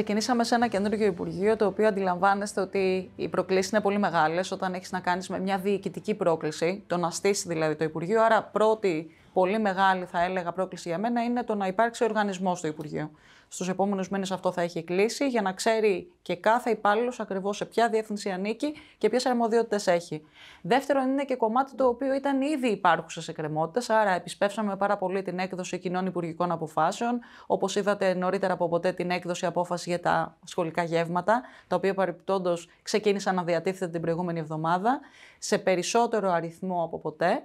Ξεκινήσαμε σε ένα καινούργιο Υπουργείο, το οποίο αντιλαμβάνεστε ότι οι προκλήσεις είναι πολύ μεγάλες όταν έχεις να κάνεις με μια διοικητική πρόκληση, το να στήσει δηλαδή το Υπουργείο. Άρα, πρώτη πολύ μεγάλη, θα έλεγα, πρόκληση για μένα είναι το να υπάρξει οργανισμός στο Υπουργείο. Στους επόμενους μήνες αυτό θα έχει κλείσει για να ξέρει και κάθε υπάλληλος ακριβώς σε ποια διεύθυνση ανήκει και ποιες αρμοδιότητες έχει. Δεύτερον, είναι και κομμάτι το οποίο ήταν ήδη υπάρχουσε εκκρεμότητες, άρα επισπεύσαμε πάρα πολύ την έκδοση κοινών υπουργικών αποφάσεων. Όπως είδατε νωρίτερα από ποτέ, την έκδοση απόφαση για τα σχολικά γεύματα, τα οποία παρεπιπτόντω ξεκίνησαν να διατίθεται την προηγούμενη εβδομάδα σε περισσότερο αριθμό από ποτέ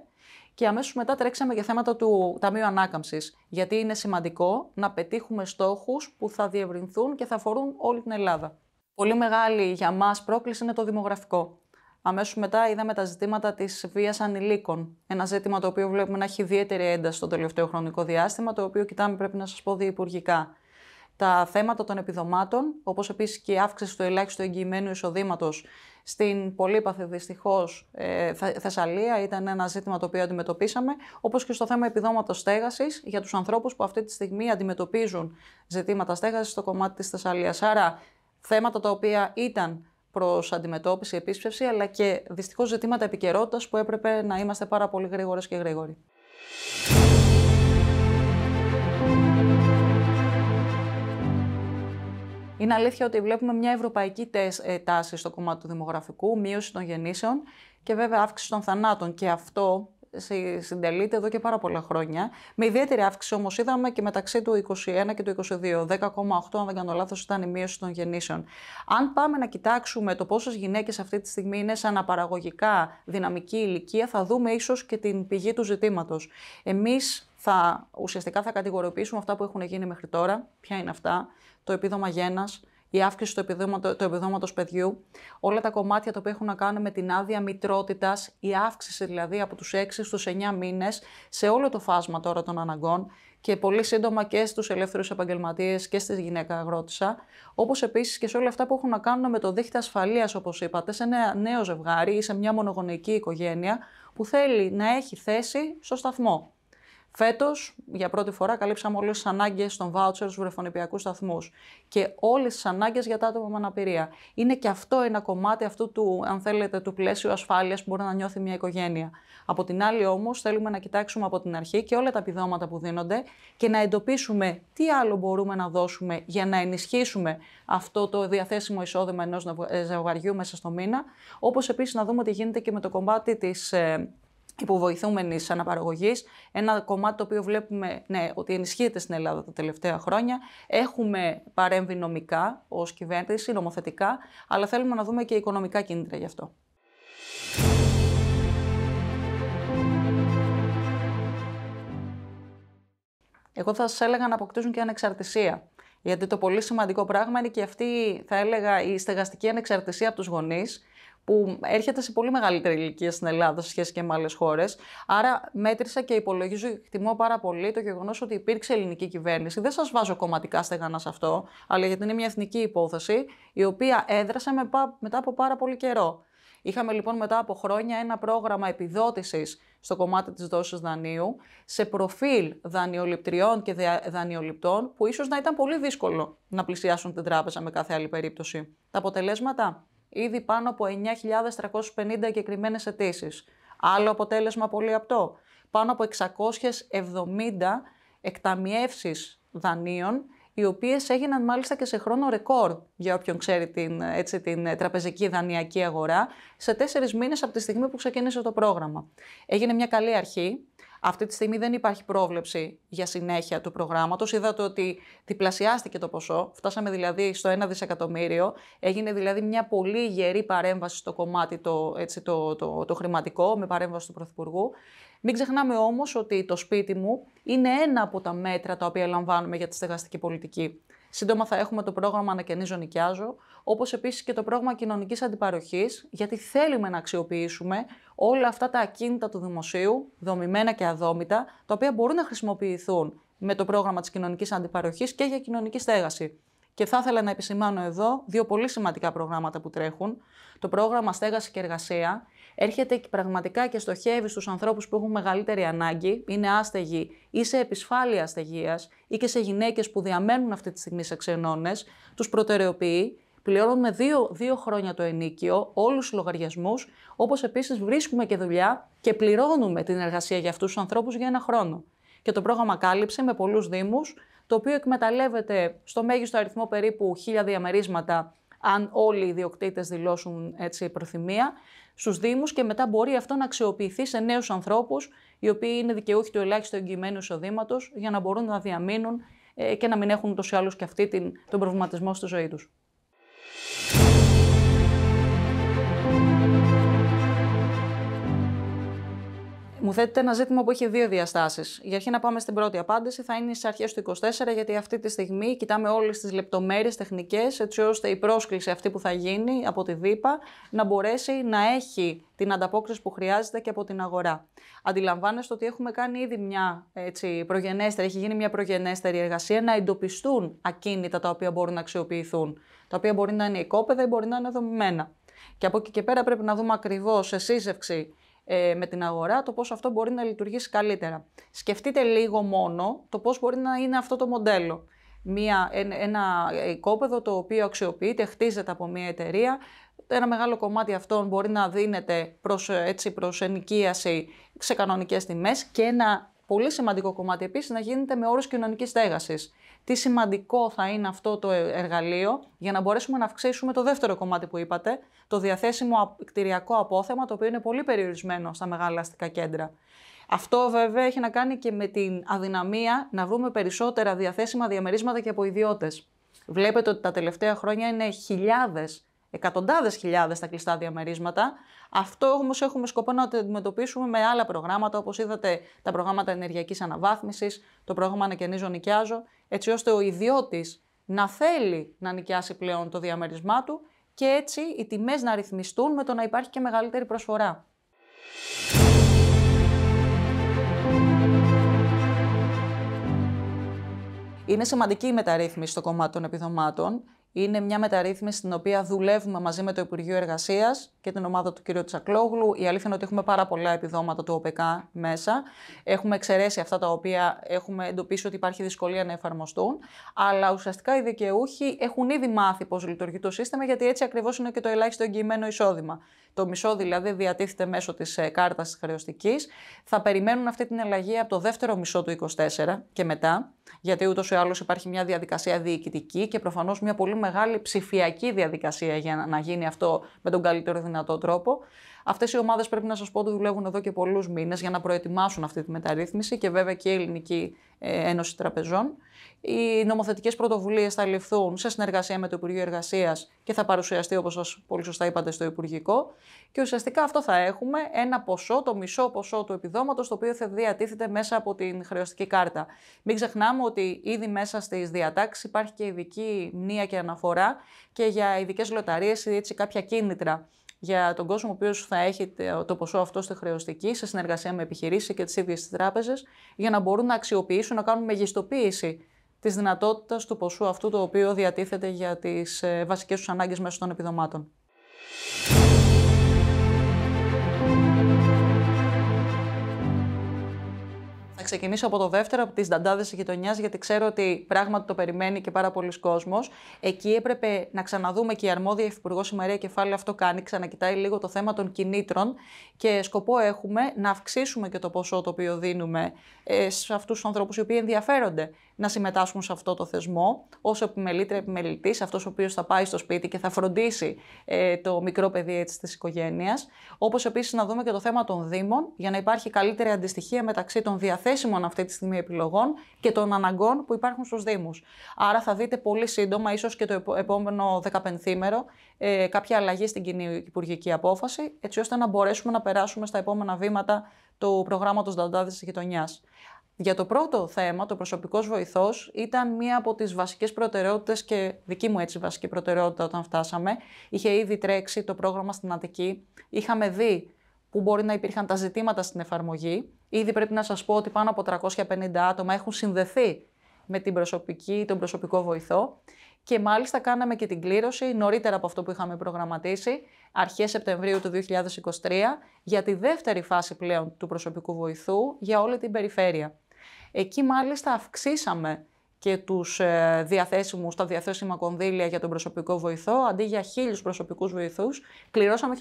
και αμέσως μετά τρέξαμε για θέματα του Ταμείου Ανάκαμψης. Γιατί είναι σημαντικό να πετύχουμε στόχους που θα διευρυνθούν και θα αφορούν όλη την Ελλάδα. Πολύ μεγάλη για μας πρόκληση είναι το δημογραφικό. Αμέσως μετά είδαμε τα ζητήματα της βίας ανηλίκων. Ένα ζήτημα το οποίο βλέπουμε να έχει ιδιαίτερη ένταση στο τελευταίο χρονικό διάστημα, το οποίο κοιτάμε, πρέπει να σας πω, διυπουργικά τα θέματα των επιδομάτων, όπως επίσης και η αύξηση του ελάχιστου εγγυημένου εισοδήματος στην πολύπαθη δυστυχώς ε, Θεσσαλία ήταν ένα ζήτημα το οποίο αντιμετωπίσαμε, όπως και στο θέμα επιδόματος στέγασης για τους ανθρώπους που αυτή τη στιγμή αντιμετωπίζουν ζητήματα στέγασης στο κομμάτι της Θεσσαλίας. Άρα θέματα τα οποία ήταν προς αντιμετώπιση, επίσπευση, αλλά και δυστυχώς ζητήματα επικαιρότητας που έπρεπε να είμαστε πάρα πολύ γρήγορες και γρήγοροι. Είναι αλήθεια ότι βλέπουμε μια ευρωπαϊκή ε, τάση στο κομμάτι του δημογραφικού, μείωση των γεννήσεων και βέβαια αύξηση των θανάτων. Και αυτό συντελείται εδώ και πάρα πολλά χρόνια. Με ιδιαίτερη αύξηση όμως είδαμε και μεταξύ του 2021 και του 2022, 10,8 αν δεν κάνω λάθος ήταν η μείωση των γεννήσεων. Αν πάμε να κοιτάξουμε το πόσες γυναίκες αυτή τη στιγμή είναι σε αναπαραγωγικά δυναμική ηλικία, θα δούμε ίσως και την πηγή του ζητήματος. Εμείς θα, ουσιαστικά θα κατηγοριοποιήσουμε αυτά που έχουν γίνει μέχρι τώρα. Ποια είναι αυτά, το επίδομα γένας, η αύξηση του επιδόματο, επιδόματος παιδιού, όλα τα κομμάτια τα οποία έχουν να κάνουν με την άδεια μητρότητας, η αύξηση δηλαδή από τους 6 στου 9 μήνες σε όλο το φάσμα τώρα των αναγκών και πολύ σύντομα και στους ελεύθερους επαγγελματίες και στις γυναίκα αγρότησα, όπως επίσης και σε όλα αυτά που έχουν να κάνουν με το δίχτυ ασφαλείας, όπως είπατε, σε ένα νέο ζευγάρι ή σε μια μονογονεϊκή οικογένεια που θέλει να έχει θέση στο σταθμό. Φέτος, για πρώτη φορά, καλύψαμε όλες τις ανάγκες των βάουτσερ στους βρεφονιπιακούς σταθμούς και όλες τις ανάγκες για τα άτομα με αναπηρία. Είναι και αυτό ένα κομμάτι αυτού του, αν θέλετε, του πλαίσιου ασφάλειας που μπορεί να νιώθει μια οικογένεια. Από την άλλη, όμως, θέλουμε να κοιτάξουμε από την αρχή και όλα τα επιδόματα που δίνονται και να εντοπίσουμε τι άλλο μπορούμε να δώσουμε για να ενισχύσουμε αυτό το διαθέσιμο εισόδημα ενός ζευγαριού μέσα στο μήνα. Όπως επίσης να δούμε τι γίνεται και με το κομμάτι της ε, υποβοηθούμενη αναπαραγωγής, ένα κομμάτι το οποίο βλέπουμε ναι, ότι ενισχύεται στην Ελλάδα τα τελευταία χρόνια. Έχουμε παρέμβει νομικά ως κυβέρνηση, νομοθετικά, αλλά θέλουμε να δούμε και οικονομικά κίνητρα γι' αυτό. Εγώ θα σας έλεγα να αποκτήσουν και ανεξαρτησία. Γιατί το πολύ σημαντικό πράγμα είναι και αυτή, θα έλεγα, η στεγαστική ανεξαρτησία από τους γονείς, που έρχεται σε πολύ μεγαλύτερη ηλικία στην Ελλάδα σε σχέση και με άλλες χώρες. Άρα, μέτρησα και υπολογίζω και εκτιμώ πάρα πολύ το γεγονός ότι υπήρξε ελληνική κυβέρνηση. Δεν σας βάζω κομματικά στεγανά σε αυτό, αλλά γιατί είναι μια εθνική υπόθεση, η οποία έδρασε μετά από πάρα πολύ καιρό. Είχαμε λοιπόν μετά από χρόνια ένα πρόγραμμα επιδότησης στο κομμάτι της δόσης δανείου σε προφίλ δανειοληπτριών και δανειοληπτών που ίσως να ήταν πολύ δύσκολο να πλησιάσουν την τράπεζα με κάθε άλλη περίπτωση. Τα αποτελέσματα ήδη πάνω από 9.350 εγκεκριμένες αιτήσεις. Άλλο αποτέλεσμα πολύ απτό. Πάνω από 670 εκταμιεύσεις δανείων, οι οποίες έγιναν μάλιστα και σε χρόνο ρεκόρ, για όποιον ξέρει την, έτσι, την ε, τραπεζική δανειακή αγορά, σε τέσσερις μήνες από τη στιγμή που ξεκίνησε το πρόγραμμα. Έγινε μια καλή αρχή, αυτή τη στιγμή δεν υπάρχει πρόβλεψη για συνέχεια του προγράμματος. Είδατε ότι διπλασιάστηκε το ποσό, φτάσαμε δηλαδή στο ένα δισεκατομμύριο. Έγινε δηλαδή μια πολύ γερή παρέμβαση στο κομμάτι το, έτσι, το, το, το, το χρηματικό με παρέμβαση του Πρωθυπουργού. Μην ξεχνάμε όμως ότι το σπίτι μου είναι ένα από τα μέτρα τα οποία λαμβάνουμε για τη στεγαστική πολιτική. Σύντομα θα έχουμε το πρόγραμμα Ανακαινίζω Νοικιάζω, όπως επίσης και το πρόγραμμα κοινωνικής αντιπαροχής, γιατί θέλουμε να αξιοποιήσουμε όλα αυτά τα ακίνητα του δημοσίου, δομημένα και αδόμητα, τα οποία μπορούν να χρησιμοποιηθούν με το πρόγραμμα της κοινωνικής αντιπαροχής και για κοινωνική στέγαση. Και θα ήθελα να επισημάνω εδώ δύο πολύ σημαντικά προγράμματα που τρέχουν. Το πρόγραμμα Στέγαση και Εργασία, έρχεται πραγματικά και στοχεύει στους ανθρώπους που έχουν μεγαλύτερη ανάγκη, είναι άστεγοι ή σε επισφάλεια αστεγίας ή και σε γυναίκες που διαμένουν αυτή τη στιγμή σε ξενώνες, τους προτεραιοποιεί πληρώνουμε δύο, χρόνια το ενίκιο, όλους τους λογαριασμούς, όπως επίσης βρίσκουμε και δουλειά και πληρώνουμε την εργασία για αυτούς τους ανθρώπους για ένα χρόνο. Και το πρόγραμμα κάλυψε με πολλούς δήμους, το οποίο εκμεταλλεύεται στο μέγιστο αριθμό περίπου 1.000 διαμερίσματα αν όλοι οι ιδιοκτήτες δηλώσουν έτσι, προθυμία, στους Δήμους και μετά μπορεί αυτό να αξιοποιηθεί σε νέους ανθρώπους, οι οποίοι είναι δικαιούχοι του ελάχιστου εγγυημένου εισοδήματος για να μπορούν να διαμείνουν ε, και να μην έχουν τόσο άλλους και αυτή την, τον προβληματισμό στη ζωή τους. θέτεται ένα ζήτημα που έχει δύο διαστάσεις. Για αρχή, να πάμε στην πρώτη απάντηση, θα είναι στις αρχές του 24, γιατί αυτή τη στιγμή κοιτάμε όλες τις λεπτομέρειες τεχνικές, έτσι ώστε η πρόσκληση αυτή που θα γίνει από τη ΔΥΠΑ να μπορέσει να έχει την ανταπόκριση που χρειάζεται και από την αγορά. Αντιλαμβάνεστε ότι έχουμε κάνει ήδη μια έτσι, προγενέστερη, έχει γίνει μια προγενέστερη εργασία να εντοπιστούν ακίνητα τα οποία μπορούν να αξιοποιηθούν, τα οποία μπορεί να είναι οικόπεδα ή μπορεί να είναι δομημένα. Και από εκεί και πέρα πρέπει να δούμε ακριβώς σε σύζευξη ε, με την αγορά, το πώς αυτό μπορεί να λειτουργήσει καλύτερα. Σκεφτείτε λίγο μόνο το πώς μπορεί να είναι αυτό το μοντέλο. Μια, ένα οικόπεδο το οποίο αξιοποιείται, χτίζεται από μια εταιρεία, ένα μεγάλο κομμάτι αυτών μπορεί να δίνεται προς, ε, έτσι, προς ενοικίαση σε κανονικές τιμές και ένα πολύ σημαντικό κομμάτι επίσης να γίνεται με όρους κοινωνικής στέγασης τι σημαντικό θα είναι αυτό το ε, εργαλείο για να μπορέσουμε να αυξήσουμε το δεύτερο κομμάτι που είπατε, το διαθέσιμο κτηριακό απόθεμα, το οποίο είναι πολύ περιορισμένο στα μεγάλα αστικά κέντρα. Αυτό βέβαια έχει να κάνει και με την αδυναμία να βρούμε περισσότερα διαθέσιμα διαμερίσματα και από ιδιώτες. Βλέπετε ότι τα τελευταία χρόνια είναι χιλιάδες εκατοντάδες χιλιάδες τα κλειστά διαμερίσματα. Αυτό όμως έχουμε σκοπό να το αντιμετωπίσουμε με άλλα προγράμματα, όπως είδατε τα προγράμματα ενεργειακής αναβάθμισης, το πρόγραμμα Ανακαινίζω Νοικιάζω, έτσι ώστε ο ιδιώτης να θέλει να νοικιάσει πλέον το διαμερισμά του και έτσι οι τιμές να ρυθμιστούν με το να υπάρχει και μεγαλύτερη προσφορά. Είναι σημαντική η μεταρρύθμιση στο κομμάτι των επιδομάτων είναι μια μεταρρύθμιση στην οποία δουλεύουμε μαζί με το Υπουργείο Εργασίας και την ομάδα του κ. Τσακλόγλου. Η αλήθεια είναι ότι έχουμε πάρα πολλά επιδόματα του ΟΠΕΚΑ μέσα. Έχουμε εξαιρέσει αυτά τα οποία έχουμε εντοπίσει ότι υπάρχει δυσκολία να εφαρμοστούν. Αλλά ουσιαστικά οι δικαιούχοι έχουν ήδη μάθει πώς λειτουργεί το σύστημα, γιατί έτσι ακριβώς είναι και το ελάχιστο εγγυημένο εισόδημα το μισό δηλαδή διατίθεται μέσω της ε, κάρτας της χρεωστικής. Θα περιμένουν αυτή την αλλαγή από το δεύτερο μισό του 24 και μετά, γιατί ούτως ή άλλως υπάρχει μια διαδικασία διοικητική και προφανώς μια πολύ μεγάλη ψηφιακή διαδικασία για να γίνει αυτό με τον καλύτερο δυνατό τρόπο. Αυτές οι ομάδες πρέπει να σας πω ότι δουλεύουν εδώ και πολλούς μήνες για να προετοιμάσουν αυτή τη μεταρρύθμιση και βέβαια και η Ελληνική ε, Ένωση Τραπεζών. Οι νομοθετικές πρωτοβουλίες θα ληφθούν σε συνεργασία με το Υπουργείο Εργασίας και θα παρουσιαστεί, όπως σας πολύ σωστά είπατε, στο Υπουργικό. Και ουσιαστικά αυτό θα έχουμε ένα ποσό, το μισό ποσό του επιδόματος, το οποίο θα διατίθεται μέσα από την χρεωστική κάρτα. Μην ξεχνάμε ότι ήδη μέσα στις διατάξεις υπάρχει και ειδική μνήα και αναφορά και για ειδικές λοταρίες ή έτσι κάποια κίνητρα για τον κόσμο ο οποίος θα έχει το ποσό αυτό στη χρεωστική, σε συνεργασία με επιχειρήσεις και τις ίδιες τις τράπεζες για να μπορούν να αξιοποιήσουν, να κάνουν μεγιστοποίηση της δυνατότητας του ποσού αυτού το οποίο διατίθεται για τις ε, βασικές τους ανάγκες μέσω των επιδομάτων. ξεκινήσω από το δεύτερο, από τις δαντάδε της γειτονιάς, γιατί ξέρω ότι πράγματι το περιμένει και πάρα πολλοί κόσμος. Εκεί έπρεπε να ξαναδούμε και η αρμόδια Υφυπουργός η Μαρία Κεφάλαιο αυτό κάνει, ξανακοιτάει λίγο το θέμα των κινήτρων και σκοπό έχουμε να αυξήσουμε και το ποσό το οποίο δίνουμε ε, σε αυτούς τους ανθρώπους οι οποίοι ενδιαφέρονται να συμμετάσχουν σε αυτό το θεσμό, όσο επιμελήτρια επιμελητής, αυτός ο οποίος θα πάει στο σπίτι και θα φροντίσει ε, το μικρό παιδί έτσι της οικογένειας. Όπως επίσης να δούμε και το θέμα των Δήμων, για να υπάρχει καλύτερη αντιστοιχία μεταξύ των διαθέσιμων αυτή τη στιγμή επιλογών και των αναγκών που υπάρχουν στους Δήμους. Άρα θα δείτε πολύ σύντομα, ίσως και το επόμενο 15ήμερο, ε, κάποια αλλαγή στην κοινή υπουργική απόφαση, έτσι ώστε να μπορέσουμε να περάσουμε στα επόμενα βήματα του προγράμματος Δαντάδε της Γειτονιάς. Για το πρώτο θέμα, το προσωπικός βοηθός, ήταν μία από τις βασικές προτεραιότητες και δική μου έτσι βασική προτεραιότητα όταν φτάσαμε. Είχε ήδη τρέξει το πρόγραμμα στην Αττική. Είχαμε δει που μπορεί να υπήρχαν τα ζητήματα στην εφαρμογή. Ήδη πρέπει να σας πω ότι πάνω από 350 άτομα έχουν συνδεθεί με την προσωπική, ή τον προσωπικό βοηθό. Και μάλιστα κάναμε και την κλήρωση νωρίτερα από αυτό που είχαμε προγραμματίσει, αρχές Σεπτεμβρίου του 2023, για τη δεύτερη φάση πλέον του προσωπικού βοηθού για όλη την περιφέρεια. Εκεί μάλιστα αυξήσαμε και τους ε, τα διαθέσιμα κονδύλια για τον προσωπικό βοηθό, αντί για χίλιους προσωπικούς βοηθούς, κληρώσαμε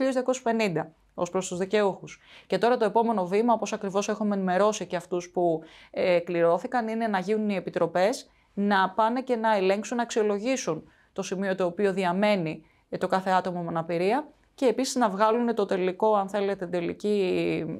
1.250 ως προς τους δικαιούχους. Και τώρα το επόμενο βήμα, όπως ακριβώς έχουμε ενημερώσει και αυτούς που ε, κληρώθηκαν, είναι να γίνουν οι επιτροπές, να πάνε και να ελέγξουν, να αξιολογήσουν το σημείο το οποίο διαμένει ε, το κάθε άτομο με αναπηρία και επίσης να βγάλουν το τελικό, αν θέλετε, τελική,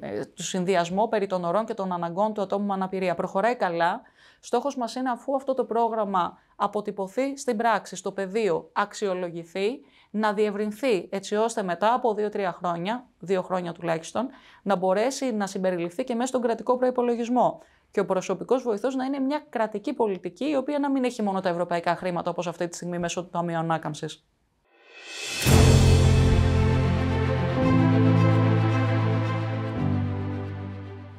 ε, του συνδυασμό περί των ορών και των αναγκών του ατόμου με αναπηρία. Προχωράει καλά. Στόχος μας είναι αφού αυτό το πρόγραμμα αποτυπωθεί στην πράξη, στο πεδίο, αξιολογηθεί, να διευρυνθεί έτσι ώστε μετά από 2-3 χρόνια, 2 3 χρονια δύο τουλάχιστον, να μπορέσει να συμπεριληφθεί και μέσα στον κρατικό προπολογισμό. Και ο προσωπικός βοηθός να είναι μια κρατική πολιτική, η οποία να μην έχει μόνο τα ευρωπαϊκά χρήματα όπως αυτή τη στιγμή μέσω του Ταμείου Ανάκαμψης.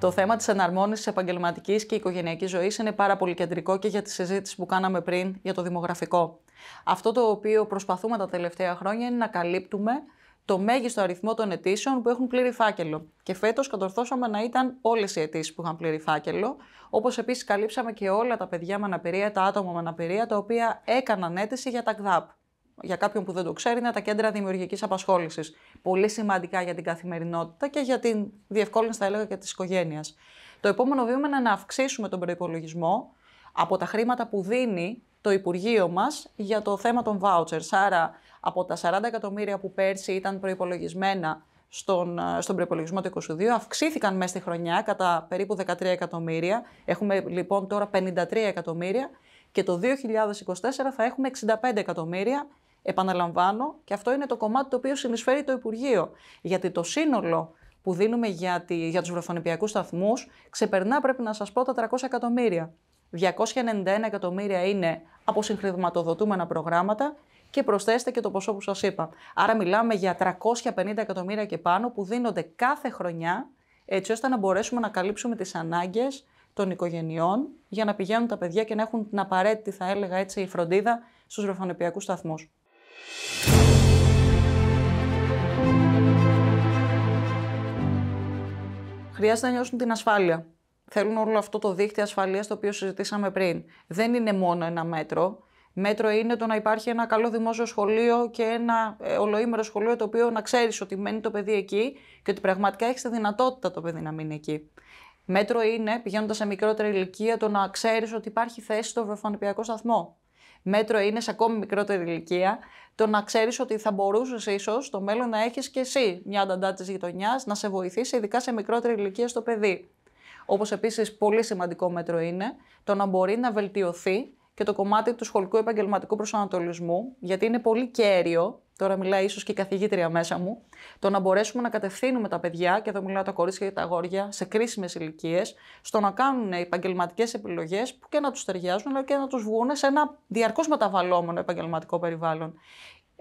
Το θέμα της εναρμόνισης επαγγελματικής και οικογενειακής ζωής είναι πάρα πολύ κεντρικό και για τη συζήτηση που κάναμε πριν για το δημογραφικό. Αυτό το οποίο προσπαθούμε τα τελευταία χρόνια είναι να καλύπτουμε το μέγιστο αριθμό των αιτήσεων που έχουν πλήρη φάκελο. Και φέτος κατορθώσαμε να ήταν όλες οι αιτήσεις που είχαν πλήρη φάκελο. Όπως επίσης καλύψαμε και όλα τα παιδιά με αναπηρία, τα άτομα με αναπηρία, τα οποία έκαναν αίτηση για τα ΚΔΑΠ για κάποιον που δεν το ξέρει, είναι τα κέντρα δημιουργικής απασχόλησης. Πολύ σημαντικά για την καθημερινότητα και για την διευκόλυνση, θα έλεγα, και της οικογένειας. Το επόμενο βήμα είναι να αυξήσουμε τον προπολογισμό από τα χρήματα που δίνει το Υπουργείο μας για το θέμα των vouchers. Άρα, από τα 40 εκατομμύρια που πέρσι ήταν προπολογισμένα στον, ε, στον προπολογισμό του 2022, αυξήθηκαν μέσα στη χρονιά κατά περίπου 13 εκατομμύρια. Έχουμε λοιπόν τώρα 53 εκατομμύρια και το 2024 θα έχουμε 65 εκατομμύρια Επαναλαμβάνω, και αυτό είναι το κομμάτι το οποίο συνεισφέρει το Υπουργείο. Γιατί το σύνολο που δίνουμε για, τη, για τους σταθμούς ξεπερνά, πρέπει να σας πω, τα 300 εκατομμύρια. 291 εκατομμύρια είναι από συγχρηματοδοτούμενα προγράμματα και προσθέστε και το ποσό που σας είπα. Άρα μιλάμε για 350 εκατομμύρια και πάνω που δίνονται κάθε χρονιά έτσι ώστε να μπορέσουμε να καλύψουμε τις ανάγκες των οικογενειών για να πηγαίνουν τα παιδιά και να έχουν την απαραίτητη, θα έλεγα έτσι, η φροντίδα στους ροφανεπιακούς σταθμούς. Χρειάζεται να νιώσουν την ασφάλεια. Θέλουν όλο αυτό το δίχτυ ασφαλείας το οποίο συζητήσαμε πριν. Δεν είναι μόνο ένα μέτρο. Μέτρο είναι το να υπάρχει ένα καλό δημόσιο σχολείο και ένα ε, ολοήμερο σχολείο το οποίο να ξέρεις ότι μένει το παιδί εκεί και ότι πραγματικά έχεις τη δυνατότητα το παιδί να μείνει εκεί. Μέτρο είναι, πηγαίνοντας σε μικρότερη ηλικία, το να ξέρεις ότι υπάρχει θέση στο βρεφονιπιακό σταθμό μέτρο είναι σε ακόμη μικρότερη ηλικία, το να ξέρεις ότι θα μπορούσες ίσως στο μέλλον να έχεις και εσύ μια ανταντά της γειτονιάς να σε βοηθήσει, ειδικά σε μικρότερη ηλικία στο παιδί. Όπως επίσης πολύ σημαντικό μέτρο είναι το να μπορεί να βελτιωθεί και το κομμάτι του σχολικού επαγγελματικού προσανατολισμού, γιατί είναι πολύ κέριο, τώρα μιλάει ίσως και η καθηγήτρια μέσα μου, το να μπορέσουμε να κατευθύνουμε τα παιδιά, και εδώ μιλάω τα κορίτσια και τα αγόρια, σε κρίσιμες ηλικίες, στο να κάνουν επαγγελματικές επιλογές που και να τους ταιριάζουν, αλλά και να τους βγουν σε ένα διαρκώς μεταβαλλόμενο επαγγελματικό περιβάλλον.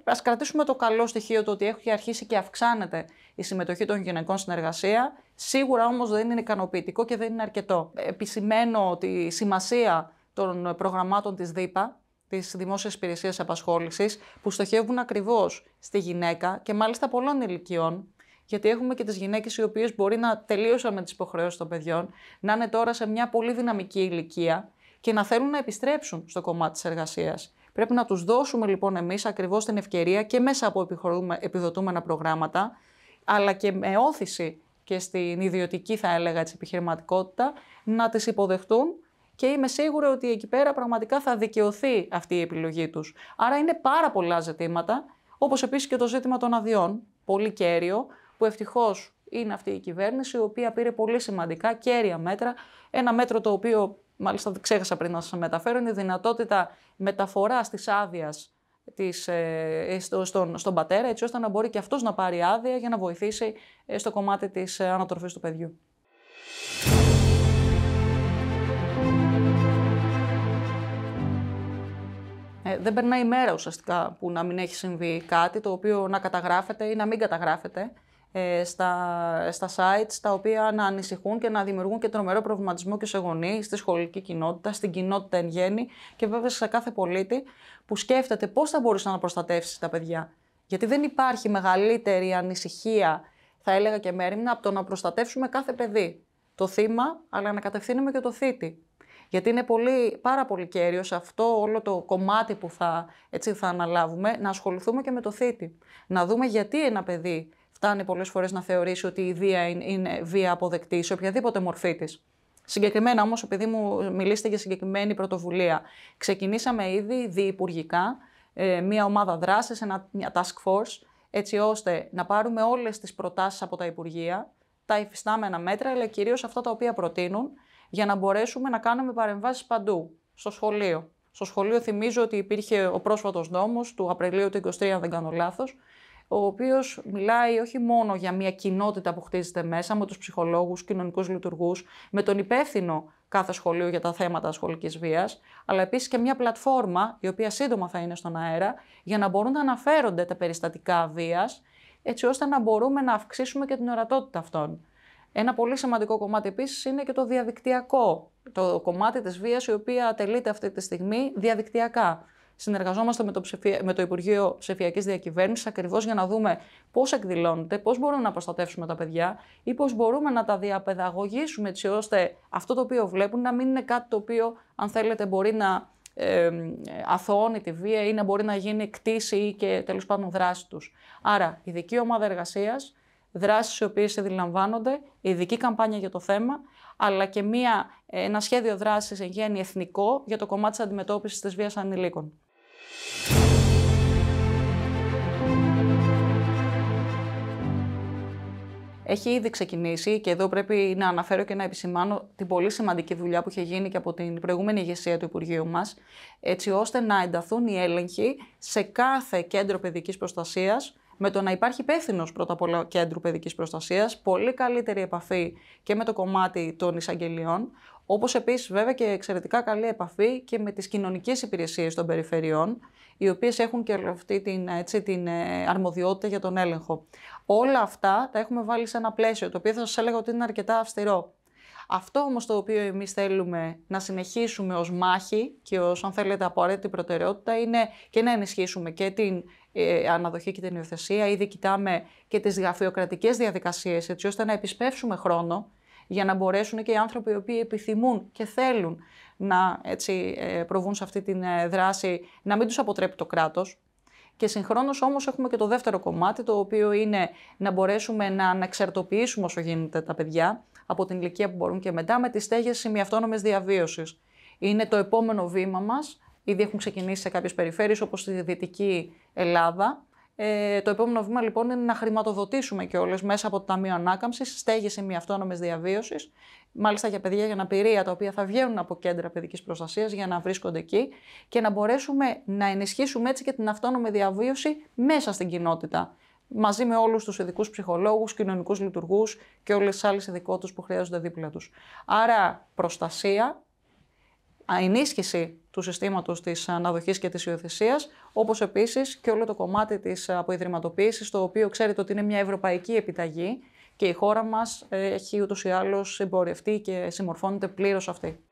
Ας κρατήσουμε το καλό στοιχείο το ότι έχει αρχίσει και αυξάνεται η συμμετοχή των γυναικών στην εργασία. Σίγουρα όμως δεν είναι ικανοποιητικό και δεν είναι αρκετό. Επισημαίνω ότι η σημασία των προγραμμάτων της ΔΥΠΑ, της Δημόσιας υπηρεσίας Απασχόλησης, που στοχεύουν ακριβώς στη γυναίκα και μάλιστα πολλών ηλικιών, γιατί έχουμε και τις γυναίκες οι οποίες μπορεί να τελείωσαν με τις υποχρεώσεις των παιδιών, να είναι τώρα σε μια πολύ δυναμική ηλικία και να θέλουν να επιστρέψουν στο κομμάτι της εργασίας. Πρέπει να τους δώσουμε λοιπόν εμείς ακριβώς την ευκαιρία και μέσα από επιδοτούμενα προγράμματα, αλλά και με όθηση και στην ιδιωτική θα έλεγα επιχειρηματικότητα, να τις υποδεχτούν και είμαι σίγουρη ότι εκεί πέρα πραγματικά θα δικαιωθεί αυτή η επιλογή τους. Άρα είναι πάρα πολλά ζητήματα, όπως επίσης και το ζήτημα των αδειών, πολύ κέριο, που ευτυχώς είναι αυτή η κυβέρνηση, η οποία πήρε πολύ σημαντικά κέρια μέτρα. Ένα μέτρο το οποίο, μάλιστα ξέχασα πριν να σας μεταφέρω, είναι η δυνατότητα μεταφοράς της άδειας της, ε, ε, στο, στον, στον πατέρα, έτσι ώστε να μπορεί και αυτός να πάρει άδεια για να βοηθήσει ε, στο κομμάτι της ανατροφής του παιδιού. Ε, δεν περνάει η μέρα ουσιαστικά που να μην έχει συμβεί κάτι το οποίο να καταγράφεται ή να μην καταγράφεται ε, στα, στα sites τα οποία να ανησυχούν και να δημιουργούν και τρομερό προβληματισμό και σε γονείς, στη σχολική κοινότητα, στην κοινότητα εν γέννη και βέβαια σε κάθε πολίτη που σκέφτεται πώς θα μπορούσε να προστατεύσει τα παιδιά. Γιατί δεν υπάρχει μεγαλύτερη ανησυχία, θα έλεγα και μέρημνα, από το να προστατεύσουμε κάθε παιδί. Το θύμα, αλλά να κατευθύνουμε και το θήτη γιατί είναι πολύ, πάρα πολύ κέριο σε αυτό όλο το κομμάτι που θα, έτσι, θα αναλάβουμε, να ασχοληθούμε και με το θήτη. Να δούμε γιατί ένα παιδί φτάνει πολλές φορές να θεωρήσει ότι η βία είναι, βία αποδεκτή σε οποιαδήποτε μορφή της. Συγκεκριμένα όμως, επειδή μου μιλήσετε για συγκεκριμένη πρωτοβουλία, ξεκινήσαμε ήδη διυπουργικά ε, μια ομάδα δράσης, ένα, μια task force, έτσι ώστε να πάρουμε όλες τις προτάσεις από τα Υπουργεία, τα υφιστάμενα μέτρα, αλλά κυρίως αυτά τα οποία προτείνουν για να μπορέσουμε να κάνουμε παρεμβάσεις παντού. Στο σχολείο. Στο σχολείο θυμίζω ότι υπήρχε ο πρόσφατος νόμος του Απριλίου του 2023, αν δεν κάνω λάθος, ο οποίος μιλάει όχι μόνο για μια κοινότητα που χτίζεται μέσα με τους ψυχολόγους, κοινωνικούς λειτουργούς, με τον υπεύθυνο κάθε σχολείο για τα θέματα σχολικής βίας, αλλά επίσης και μια πλατφόρμα, η οποία σύντομα θα είναι στον αέρα, για να μπορούν να αναφέρονται τα περιστατικά βίας, έτσι ώστε να μπορούμε να αυξήσουμε και την ορατότητα αυτών. Ένα πολύ σημαντικό κομμάτι επίσης είναι και το διαδικτυακό. Το κομμάτι της βίας, η οποία τελείται αυτή τη στιγμή διαδικτυακά. Συνεργαζόμαστε με το, με το Υπουργείο Ψηφιακής Διακυβέρνησης ακριβώς για να δούμε πώς εκδηλώνεται, πώς μπορούμε να προστατεύσουμε τα παιδιά ή πώς μπορούμε να τα διαπαιδαγωγήσουμε έτσι ώστε αυτό το οποίο βλέπουν να μην είναι κάτι το οποίο, αν θέλετε, μπορεί να ε, αθωώνει τη βία ή να μπορεί να γίνει κτήση ή και τέλος πάντων δράση τους. Άρα, ειδική ομάδα εργασίας δράσεις οι οποίες αντιλαμβάνονται, ειδική καμπάνια για το θέμα, αλλά και μια, ε, ένα σχέδιο δράσης εν γέννη εθνικό για το κομμάτι της αντιμετώπισης της βίας ανηλίκων. Έχει ήδη ξεκινήσει και εδώ πρέπει να αναφέρω και να επισημάνω την πολύ σημαντική δουλειά που είχε γίνει και από την προηγούμενη ηγεσία του Υπουργείου μας, έτσι ώστε να ενταθούν οι έλεγχοι σε κάθε κέντρο παιδικής προστασίας, με το να υπάρχει υπεύθυνος πρώτα απ' όλα κέντρου παιδικής προστασίας, πολύ καλύτερη επαφή και με το κομμάτι των εισαγγελιών, όπως επίσης βέβαια και εξαιρετικά καλή επαφή και με τις κοινωνικές υπηρεσίες των περιφερειών, οι οποίες έχουν και αυτή την, έτσι, την ε, αρμοδιότητα για τον έλεγχο. Όλα αυτά τα έχουμε βάλει σε ένα πλαίσιο, το οποίο θα σας έλεγα ότι είναι αρκετά αυστηρό. Αυτό όμως το οποίο εμείς θέλουμε να συνεχίσουμε ως μάχη και ως αν θέλετε απαραίτητη προτεραιότητα είναι και να ενισχύσουμε και την ε, αναδοχή και την υιοθεσία. Ήδη κοιτάμε και τις γραφειοκρατικές διαδικασίες έτσι ώστε να επισπεύσουμε χρόνο για να μπορέσουν και οι άνθρωποι οι οποίοι επιθυμούν και θέλουν να έτσι, ε, προβούν σε αυτή τη ε, δράση να μην τους αποτρέπει το κράτος. Και συγχρόνως όμως έχουμε και το δεύτερο κομμάτι, το οποίο είναι να μπορέσουμε να αναξαρτοποιήσουμε όσο γίνεται τα παιδιά, από την ηλικία που μπορούν και μετά, με τη στέγε ημιαυτόνομε διαβίωσης. Είναι το επόμενο βήμα μας. Ήδη έχουν ξεκινήσει σε κάποιες περιφέρειες όπως στη Δυτική Ελλάδα. Ε, το επόμενο βήμα λοιπόν είναι να χρηματοδοτήσουμε και όλες μέσα από το Ταμείο Ανάκαμψης στέγηση μη διαβίωσης, μάλιστα για παιδιά για αναπηρία, τα οποία θα βγαίνουν από κέντρα παιδικής προστασίας για να βρίσκονται εκεί και να μπορέσουμε να ενισχύσουμε έτσι και την αυτόνομη διαβίωση μέσα στην κοινότητα μαζί με όλους τους ειδικούς ψυχολόγους, κοινωνικούς λειτουργούς και όλες τις άλλες ειδικότητες που χρειάζονται δίπλα τους. Άρα, προστασία, ενίσχυση του συστήματος της αναδοχής και της υιοθεσίας, όπως επίσης και όλο το κομμάτι της αποϊδρυματοποίησης, το οποίο ξέρετε ότι είναι μια ευρωπαϊκή επιταγή και η χώρα μας ε, έχει ούτως ή άλλως συμπορευτεί και συμμορφώνεται πλήρως αυτή.